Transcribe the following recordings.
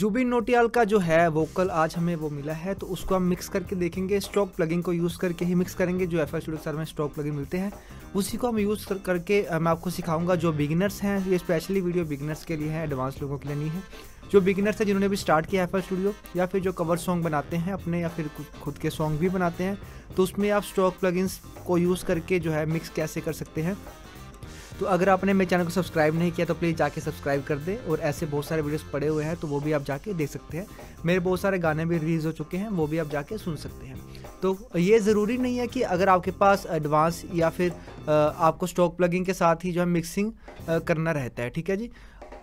जुबिन नोटियाल का जो है वोकल आज हमें वो मिला है तो उसको हम मिक्स करके देखेंगे स्ट्रोक प्लगिंग को यूज़ करके ही मिक्स करेंगे जो एफ एल स्टूडियो में स्ट्रोक प्लगिंग मिलते हैं उसी को हम यूज़ कर करके मैं आपको सिखाऊंगा जो बिगिनर्स हैं ये स्पेशली वीडियो बिगिनर्स के लिए है एडवांस लोगों के लिए नहीं है जो बिगिनर्स हैं जिन्होंने भी स्टार्ट किया एफ स्टूडियो या फिर जो कवर सॉन्ग बनाते हैं अपने या फिर खुद के सॉन्ग भी बनाते हैं तो उसमें आप स्ट्रोक प्लगिंग्स को यूज़ करके जो है मिक्स कैसे कर सकते हैं तो अगर आपने मेरे चैनल को सब्सक्राइब नहीं किया तो प्लीज़ जाके सब्सक्राइब कर दे और ऐसे बहुत सारे वीडियोस पड़े हुए हैं तो वो भी आप जाके देख सकते हैं मेरे बहुत सारे गाने भी रिलीज़ हो चुके हैं वो भी आप जाके सुन सकते हैं तो ये ज़रूरी नहीं है कि अगर आपके पास एडवांस या फिर आपको स्टॉक प्लगिंग के साथ ही जो है मिक्सिंग करना रहता है ठीक है जी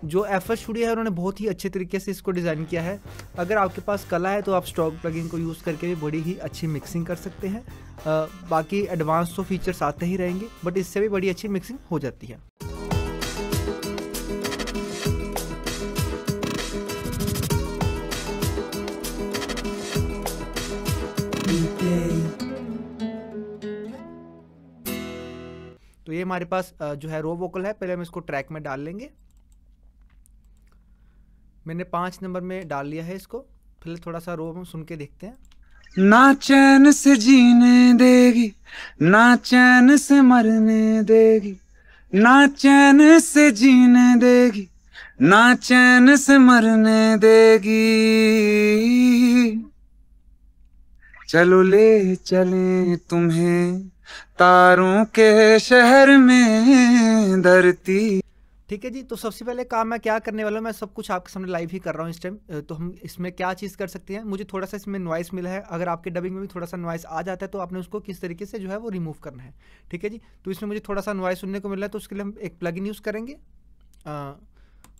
जो एफ एस स्टूडियो है उन्होंने बहुत ही अच्छे तरीके से इसको डिज़ाइन किया है अगर आपके पास कला है तो आप स्टॉक प्लगिन को यूज़ करके भी बड़ी ही अच्छी मिक्सिंग कर सकते हैं बाकी एडवांस तो फीचर्स आते ही रहेंगे बट इससे भी बड़ी अच्छी मिक्सिंग हो जाती है तो ये हमारे पास जो है रो वोकल है पहले हम इसको ट्रैक में डाल लेंगे मैंने पांच नंबर में डाल लिया है इसको फिर थोड़ा सा रोब सुन के देखते हैं ना चैन से जीने देगी ना चैन से मरने देगी ना चैन से जीने देगी ना चैन से मरने देगी चलो ले चले तुम्हें तारों के शहर में धरती ठीक है जी तो सबसे पहले काम मैं क्या करने वाला हूँ मैं सब कुछ आपके सामने लाइव ही कर रहा हूँ इस टाइम तो हम इसमें क्या चीज़ कर सकते हैं मुझे थोड़ा सा इसमें नॉइस मिला है अगर आपके डबिंग में भी थोड़ा सा नॉइस आ जाता है तो आपने उसको किस तरीके से जो है वो रिमूव करना है ठीक है जी तो इसमें मुझे थोड़ा सा नॉइस सुनने को मिला है तो उसके लिए हम एक प्लगिन यूज़ करेंगे आ,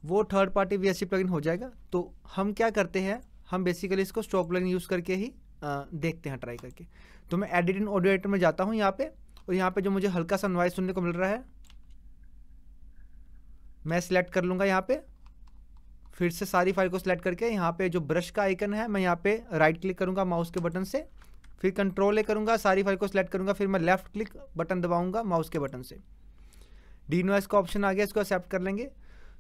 वो third party V S plugin हो जाएगा तो हम क्या करते हैं हम बेसिकली इसको स्टॉक प्लगिन यूज़ करके ही देखते हैं ट्राई करके तो मैं एडिट इन ऑडियो एडिटर में जाता हूँ यहाँ पर और यहाँ पर जो मुझे हल्का सा नॉइस सुनने को मिल रहा है मैं सिलेक्ट कर लूँगा यहाँ पे फिर से सारी फाइल को सिलेक्ट करके यहाँ पे जो ब्रश का आइकन है मैं यहाँ पे राइट क्लिक करूँगा माउस के बटन से फिर कंट्रोल ए करूँगा सारी फाइल को सिलेक्ट करूँगा फिर मैं लेफ्ट क्लिक बटन दबाऊँगा माउस के बटन से डी नॉइस का ऑप्शन आ गया इसको एक्सेप्ट कर लेंगे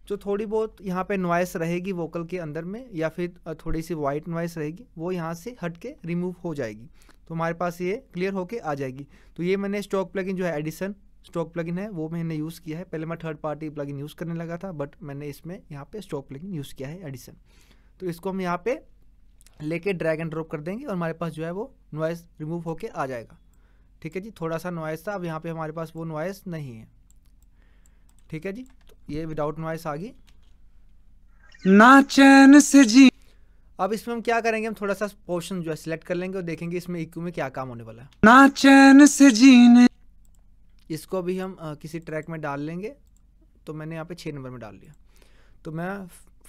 जो थोड़ी बहुत यहाँ पे नॉइस रहेगी वोकल के अंदर में या फिर थोड़ी सी वाइट नॉइस रहेगी वो यहाँ से हट के रिमूव हो जाएगी तो हमारे पास ये क्लियर होके आ जाएगी तो ये मैंने स्टॉक प्लगइन जो है एडिसन स्टॉक प्लगइन है वो मैंने यूज़ किया है पहले मैं थर्ड पार्टी प्लगइन यूज़ करने लगा था बट मैंने इसमें यहाँ पे स्टॉक प्लगइन यूज़ किया है एडिशन तो इसको हम यहाँ पे लेके ड्रैग एंड ड्रॉप कर देंगे और हमारे पास जो है वो नॉइस रिमूव होके आ जाएगा ठीक है जी थोड़ा सा नॉइस था अब यहाँ पर हमारे पास वो नॉइस नहीं है ठीक है जी तो ये विदाउट नॉइस आ गई ना चैन से जी अब इसमें हम क्या करेंगे हम थोड़ा सा पोर्शन जो है सिलेक्ट कर लेंगे और देखेंगे इसमें इक्यू में क्या काम होने वाला है ना चैन से जीने इसको भी हम आ, किसी ट्रैक में डाल लेंगे तो मैंने यहाँ पे छः नंबर में डाल लिया तो मैं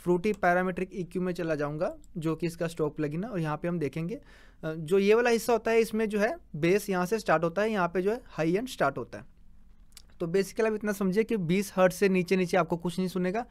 फ्रूटी पैरामेट्रिक इक्यू में चला जाऊँगा जो कि इसका स्टॉक लगी ना और यहाँ पे हम देखेंगे जो ये वाला हिस्सा होता है इसमें जो है बेस यहाँ से स्टार्ट होता है यहाँ पे जो है हाई एंड स्टार्ट होता है तो बेसिकली आप इतना समझिए कि 20 हर्ट से नीचे नीचे आपको कुछ नहीं सुनेगा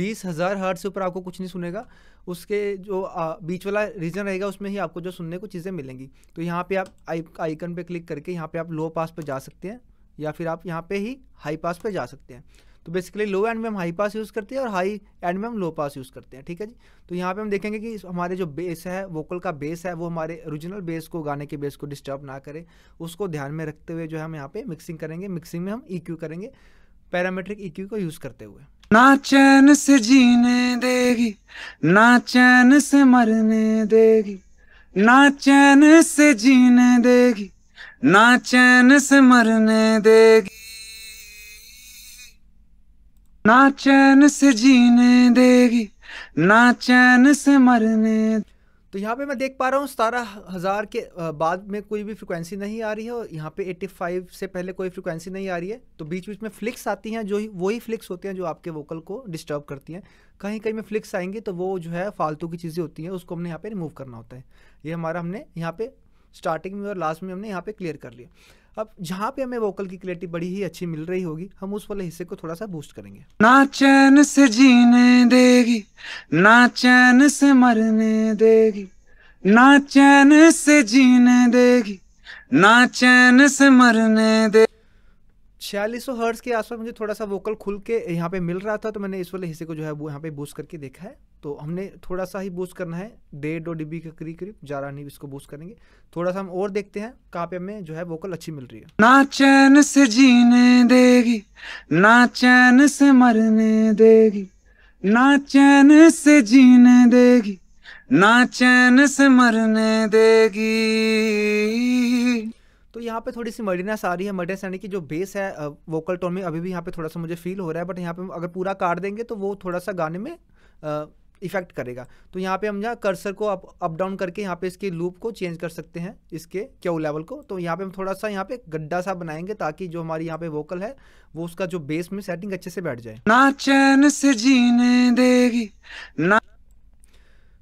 बीस हज़ार हर्ट से ऊपर आपको कुछ नहीं सुनेगा उसके जो आ, बीच वाला रीजन रहेगा उसमें ही आपको जो सुनने को चीज़ें मिलेंगी तो यहाँ पे आप आइकन पे क्लिक करके यहाँ पे आप लो पास पे जा सकते हैं या फिर आप यहाँ पे ही हाई पास पे जा सकते हैं तो बेसिकली लो एंड में हम हाई पास यूज़ करते हैं और हाई एंड में हम लो पास यूज़ करते हैं ठीक है जी तो यहाँ पे हम देखेंगे कि हमारे जो बेस है वोकल का बेस है वो हमारे ओरिजिनल बेस को गाने के बेस को डिस्टर्ब ना करे उसको ध्यान में रखते हुए जो है हम यहाँ पे मिक्सिंग करेंगे मिक्सिंग में हम ई e करेंगे पैरामेट्रिक ई e को यूज़ करते हुए ना चैन से जीने देगी ना चैन से मरने देगी ना चैन से जीने देगी ना चैन से मरने देगी ना चैन से जीने देगी ना चैन से मरने तो यहाँ पे मैं देख पा रहा हूँ सतारह हज़ार के बाद में कोई भी फ्रिक्वेंसी नहीं आ रही है और यहाँ पे 85 से पहले कोई फ्रिक्वेंसी नहीं आ रही है तो बीच बीच में फ्लिक्स आती हैं जो ही वही फ्लिक्स होती हैं जो आपके वोकल को डिस्टर्ब करती हैं कहीं कहीं में फ्लिक्स आएंगी तो वो जो है फालतू की चीज़ें होती हैं उसको हमने यहाँ पे रिमूव करना होता है ये हमारा हमने यहाँ पे स्टार्टिंग में और लास्ट में हमने यहाँ पे क्लियर कर लिया अब जहाँ पे हमें वोकल की क्लियरिटी बड़ी ही अच्छी मिल रही होगी हम उस वाले हिस्से को थोड़ा सा बूस्ट करेंगे ना चैन से जीने देगी ना चैन से मरने देगी ना चैन से जीने देगी ना चैन से मरने दे छियालीस सौ हर्ट्स के आसपास मुझे थोड़ा सा वोकल खुल के यहाँ पे मिल रहा था तो मैंने इस वाले हिस्से को जो है वो यहाँ पे बूस्ट करके देखा है तो हमने थोड़ा सा ही बूस्ट करना है डेढ़ दो डिब्बी के करीब करीब ज़्यादा नहीं इसको बूस्ट करेंगे थोड़ा सा हम और देखते हैं कहाँ पे हमें जो है वोकल अच्छी मिल रही है ना चैन से जीने देगी ना चैन से मरने देगी ना चैन से जीने देगी ना चैन से मरने देगी तो यहाँ पे थोड़ी सी मडीनेस आ रही है मडीनेस यानी कि जो बेस है वोकल टोन में अभी भी यहाँ पे थोड़ा सा मुझे फील हो रहा है बट यहाँ पे अगर पूरा काट देंगे तो वो थोड़ा सा गाने में इफेक्ट करेगा तो यहाँ पे हम जहाँ कर्सर को अप अप डाउन करके यहाँ पे इसके लूप को चेंज कर सकते हैं इसके क्यू लेवल को तो यहाँ पे हम थोड़ा सा यहाँ पे गड्ढा सा बनाएंगे ताकि जो हमारी यहाँ पे वोकल है वो उसका जो बेस में सेटिंग अच्छे से बैठ जाए ना चैन से जीने देगी ना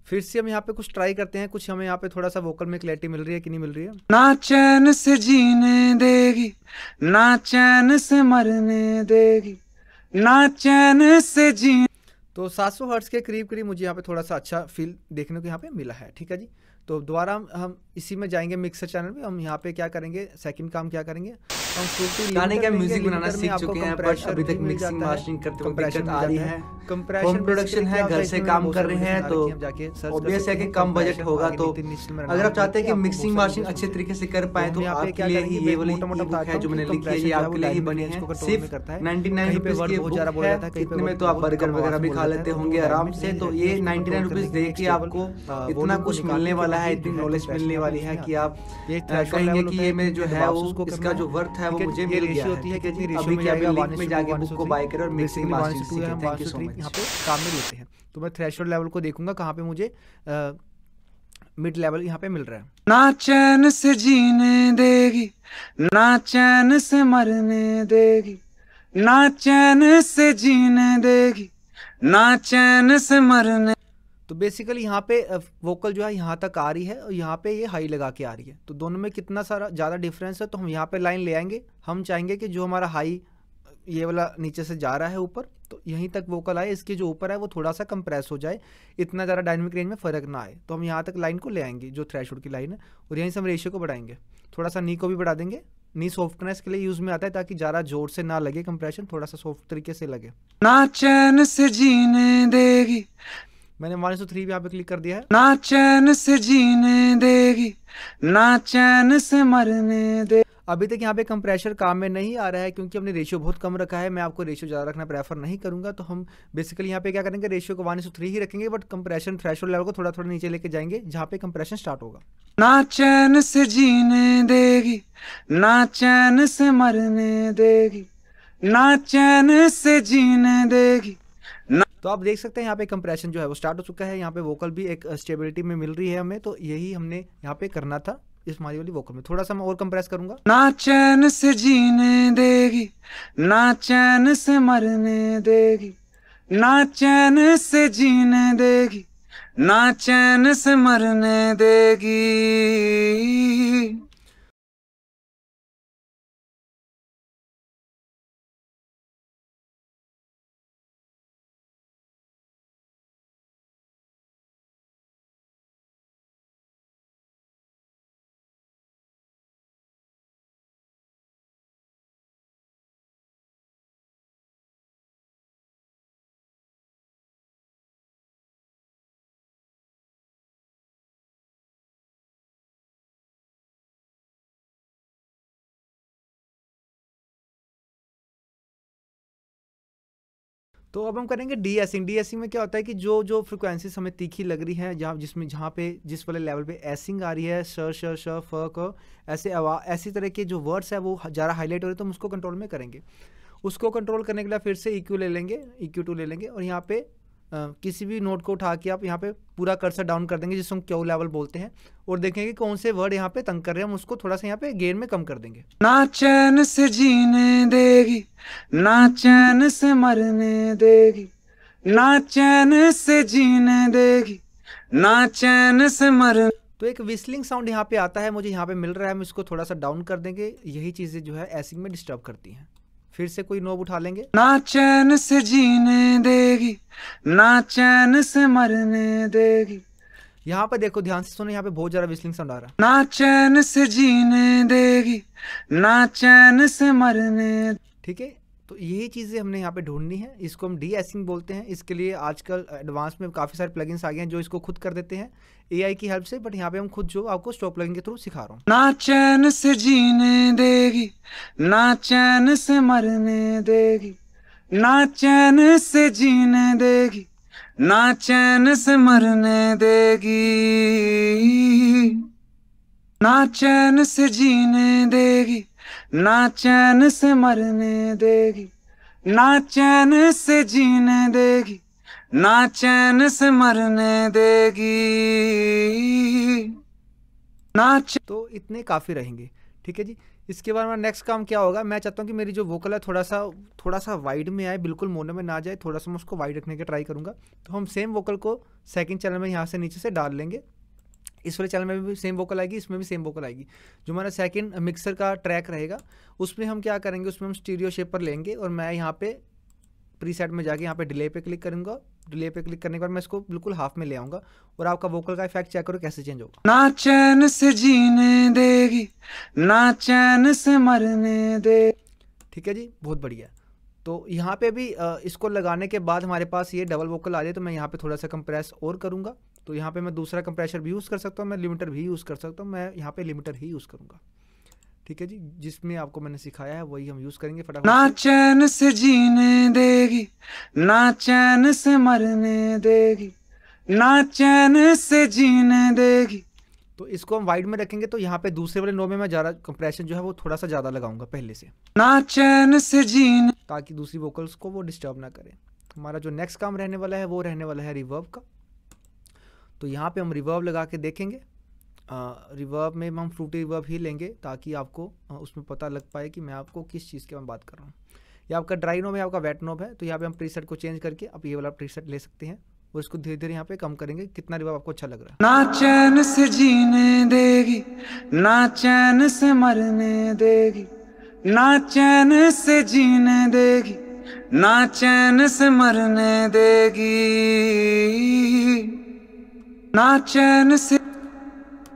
फिर से हम यहाँ पे कुछ ट्राई करते हैं कुछ हमें यहाँ पे थोड़ा सा वोकल में क्लैरिटी मिल रही है कि नहीं मिल रही है ना चैन से जीने देगी ना चैन से मरने देगी ना चैन से जी तो 700 हर्ट्स के करीब करीब मुझे यहाँ पे थोड़ा सा अच्छा फील देखने को यहाँ पे मिला है ठीक है जी तो दोबारा हम, हम इसी में जाएंगे मिक्सर चैनल में हम यहाँ पे क्या करेंगे सेकंड काम क्या करेंगे हम गाने का म्यूजिक बनाना सीख चुके हैं पर अभी तक मिक्सिंग मास्टरिंग करते वक्त दिक्कत आ रही है कंप्रेशन प्रोडक्शन है घर से काम कर रहे हैं तो ऑब्वियस है कि तो तो कम बजट होगा तो अगर आप चाहते हैं कि मिक्सिंग मास्टरिंग अच्छे तरीके से कर पाए तो, तो आपके लिए ही ये वाली बुक है जो मैंने लिखी है ये आपके लिए ही बनी है सिर्फ 99 रुपीस की बुक है इतने में तो आप बर्गर वगैरह भी खा लेते होंगे आराम से तो ये 99 रुपीस दे के आपको इतना कुछ मिलने वाला बड़ा है इतनी नॉलेज मिलने वाली है कि आप कहेंगे कि ये मैं जो है वो इसका जो वर्थ है वो मुझे मिल गया होती है कितनी अभी क्या लिंक में जाके बुक को बाय करें और मिक्सिंग मास्टर सीखें थैंक यू सो मच यहां पे काम में लेते हैं तो मैं थ्रेशोल्ड लेवल को देखूंगा कहां पे मुझे मिड लेवल यहाँ पे मिल रहा है ना चैन से जीने देगी ना चैन से मरने देगी ना चैन से जीने देगी ना चैन से मरने तो बेसिकली यहाँ पे वोकल जो है यहाँ तक आ रही है और यहाँ पे ये हाई लगा के आ रही है तो दोनों में कितना सारा ज़्यादा डिफरेंस है तो हम यहाँ पे लाइन ले आएंगे हम चाहेंगे कि जो हमारा हाई ये वाला नीचे से जा रहा है ऊपर तो यहीं तक वोकल आए इसके जो ऊपर है वो थोड़ा सा कंप्रेस हो जाए इतना ज़्यादा डायनमिक रेंज में फ़र्क ना आए तो हम यहाँ तक लाइन को ले आएंगे जो थ्रेश की लाइन है और यहीं से हम रेशियो को बढ़ाएंगे थोड़ा सा नी को भी बढ़ा देंगे नी सॉफ्टनेस के लिए यूज़ में आता है ताकि ज़्यादा जोर से ना लगे कंप्रेशन थोड़ा सा सॉफ्ट तरीके से लगे ना चैन से जीने देगी मैंने वन सौ थ्री यहाँ पे क्लिक कर दिया है ना चैन से जीने देगी ना चैन से मरने दे अभी तक यहाँ पे कंप्रेशर काम में नहीं आ रहा है क्योंकि हमने रेशियो बहुत कम रखा है मैं आपको रेशियो ज़्यादा रखना प्रेफर नहीं करूँगा तो हम बेसिकली यहाँ पे क्या करेंगे रेशियो को वन थ्री ही रखेंगे बट कंप्रेशन थ्रेशोल्ड लेवल को थोड़ा थोड़ा नीचे लेके जाएंगे जहाँ पे कंप्रेशन स्टार्ट होगा ना चैन से जीने देगी ना चैन से मरने देगी ना चैन से जीने देगी तो आप देख सकते हैं यहाँ पे कंप्रेशन जो है वो स्टार्ट हो चुका है यहाँ पे वोकल भी एक स्टेबिलिटी uh, में मिल रही है हमें तो यही हमने यहाँ पे करना था इस मारी वाली वोकल में थोड़ा सा मैं और कंप्रेस करूंगा ना चैन से जीने देगी ना चैन से मरने देगी ना चैन से जीने देगी ना चैन से मरने देगी तो अब हम करेंगे डी एसिंग डी सिंग में क्या होता है कि जो जो फ्रिक्वेंसीज हमें तीखी लग रही है जहाँ जिसमें जहाँ पे जिस वाले लेवल पे एसिंग आ रही है श श श फ क ऐसे आवा ऐसी तरह के जो वर्ड्स है वो ज़्यादा हाईलाइट हो रहे हैं तो हम उसको कंट्रोल में करेंगे उसको कंट्रोल करने के लिए फिर से ई e ले लेंगे ई e ले लेंगे और यहाँ पे किसी भी नोट को उठा के आप यहाँ पे पूरा कर्सर डाउन कर देंगे जिसको हम क्यू लेवल बोलते हैं और देखेंगे कौन से वर्ड यहाँ पे तंग कर रहे हैं हम उसको थोड़ा सा यहाँ पे गेन में कम कर देंगे ना चैन से जीने देगी ना चैन से मरने देगी ना चैन से जीने देगी ना चैन से मरने तो एक विस्लिंग साउंड यहाँ पे आता है मुझे यहाँ पे मिल रहा है हम इसको थोड़ा सा डाउन कर देंगे यही चीज़ें जो है एसिंग में डिस्टर्ब करती हैं फिर से कोई नोब उठा लेंगे ना चैन से जीने देगी ना चैन से मरने देगी यहाँ पे देखो ध्यान से सुनो यहाँ पे बहुत ज्यादा विस्लिंग साउंड आ रहा ना चैन से जीने देगी ना चैन से मरने ठीक है तो यही चीज़ें हमने यहाँ पे ढूंढनी है इसको हम डी एसिंग बोलते हैं इसके लिए आजकल एडवांस में काफ़ी सारे प्लगइन्स आ गए हैं जो इसको खुद कर देते हैं एआई की हेल्प से बट यहाँ पे हम खुद जो आपको स्टॉक प्लगिंग के थ्रू सिखा रहा हूँ ना चैन से जीने देगी ना चैन से मरने देगी ना चैन से जीने देगी ना चैन से मरने देगी ना चैन से जीने देगी ना चैन से मरने देगी ना चैन से जीने देगी ना चैन से मरने देगी ना तो इतने काफ़ी रहेंगे ठीक है जी इसके बाद मेरा नेक्स्ट काम क्या होगा मैं चाहता हूँ कि मेरी जो वोकल है थोड़ा सा थोड़ा सा वाइड में आए बिल्कुल मोनो में ना जाए थोड़ा सा मैं उसको वाइड रखने की ट्राई करूँगा तो हम सेम वोकल को सेकंड चैनल में यहाँ से नीचे से डाल लेंगे इस वाले चैनल में भी सेम वोकल आएगी इसमें भी सेम वोकल आएगी जो हमारा सेकंड मिक्सर का ट्रैक रहेगा उसमें हम क्या करेंगे उसमें हम स्टीरियो शेप पर लेंगे और मैं यहाँ पे प्रीसेट में जाके यहाँ पे डिले पे क्लिक करूँगा डिले पे क्लिक करने के बाद मैं इसको बिल्कुल हाफ में ले आऊंगा और आपका वोकल का इफेक्ट चेक करो कैसे चेंज होगा ना चैन से जीने देगी ना चैन से मरने दे ठीक है जी बहुत बढ़िया तो यहाँ पे भी इसको लगाने के बाद हमारे पास ये डबल वोकल आ जाए तो मैं यहाँ पे थोड़ा सा कंप्रेस और करूँगा तो यहाँ पे मैं दूसरा कंप्रेशर भी यूज़ कर सकता हूँ मैं लिमिटर भी यूज़ कर सकता हूँ मैं यहाँ पे लिमिटर ही यूज़ करूँगा ठीक है जी जिसमें आपको मैंने सिखाया है वही हम यूज़ करेंगे फटाफट ना चैन से जीने देगी ना चैन से मरने देगी ना चैन से जीने देगी तो इसको हम वाइड में रखेंगे तो यहाँ पे दूसरे वाले नो में मैं ज़्यादा कंप्रेशन जो है वो थोड़ा सा ज़्यादा लगाऊंगा पहले से ना चैन से जीने ताकि दूसरी वोकल्स को वो डिस्टर्ब ना करें हमारा जो नेक्स्ट काम रहने वाला है वो रहने वाला है रिवर्व का तो यहाँ पे हम रिवर्व लगा के देखेंगे रिवर्व में हम फ्रूटी रिवर्व ही लेंगे ताकि आपको आ, उसमें पता लग पाए कि मैं आपको किस चीज़ के बारे में बात कर रहा हूँ ये आपका ड्राई नोब है आपका वेट नोब है तो यहाँ पे हम प्रीसेट को चेंज करके आप ये वाला प्रीसेट ले सकते हैं और इसको धीरे धीरे यहाँ पे कम करेंगे कितना रिवर्व आपको अच्छा लग रहा है ना चैन से जीने देगी ना चैन से मरने देगी ना चैन से जीने देगी ना चैन से मरने देगी चैन से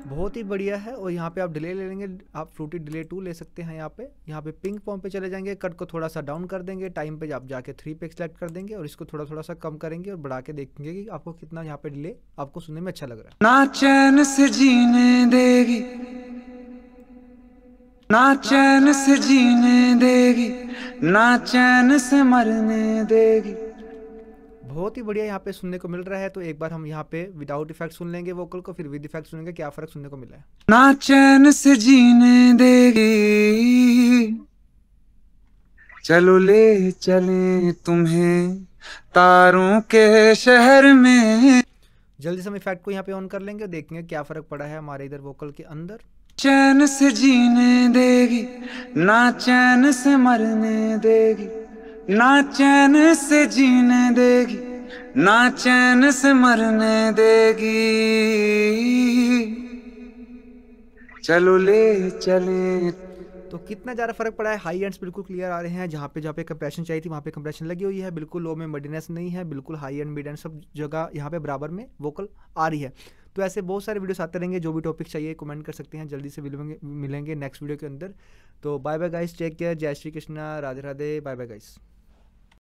बहुत ही बढ़िया है और यहाँ पे आप डिले ले लेंगे आप फ्रूटी डिले टू ले सकते हैं यहाँ पे यहाँ पे पिंक पॉम्प पे चले जाएंगे कट को थोड़ा सा डाउन कर देंगे टाइम पे आप जाके थ्री पे सेलेक्ट कर देंगे और इसको थोड़ा थोड़ा सा कम करेंगे और बढ़ा के देखेंगे कि आपको कितना यहाँ पे डिले आपको सुनने में अच्छा लग रहा है ना चैन से जीने देगी ना चैन से जीने देगी ना चैन से मरने देगी बहुत ही बढ़िया यहाँ पे सुनने को मिल रहा है तो एक बार हम यहाँ पे विदाउट इफेक्ट सुन लेंगे वोकल को फिर विद इफेक्ट सुनेंगे क्या फर्क सुनने को मिला है ना चैन से जीने देगी चलो ले चले तुम्हें तारों के शहर में जल्दी से हम इफेक्ट को यहाँ पे ऑन कर लेंगे देखेंगे क्या फर्क पड़ा है हमारे इधर वोकल के अंदर चैन से जीने देगी ना चैन से मरने देगी ना चैन से जीने देगी ना चैन से मरने देगी चलो ले चले तो कितना ज़्यादा फर्क पड़ा है हाई एंड्स बिल्कुल क्लियर आ रहे हैं जहाँ पे जहाँ पे कंप्रेशन चाहिए थी वहाँ पे कंप्रेशन लगी हुई है बिल्कुल लो में मडीनेस नहीं है बिल्कुल हाई एंड मिड एंड सब जगह यहाँ पे बराबर में वोकल आ रही है तो ऐसे बहुत सारे वीडियोस आते रहेंगे जो भी टॉपिक चाहिए कमेंट कर सकते हैं जल्दी से मिलेंगे मिलेंगे नेक्स्ट वीडियो के अंदर तो bye bye guys take care जय Shri Krishna Radhe Radhe bye bye guys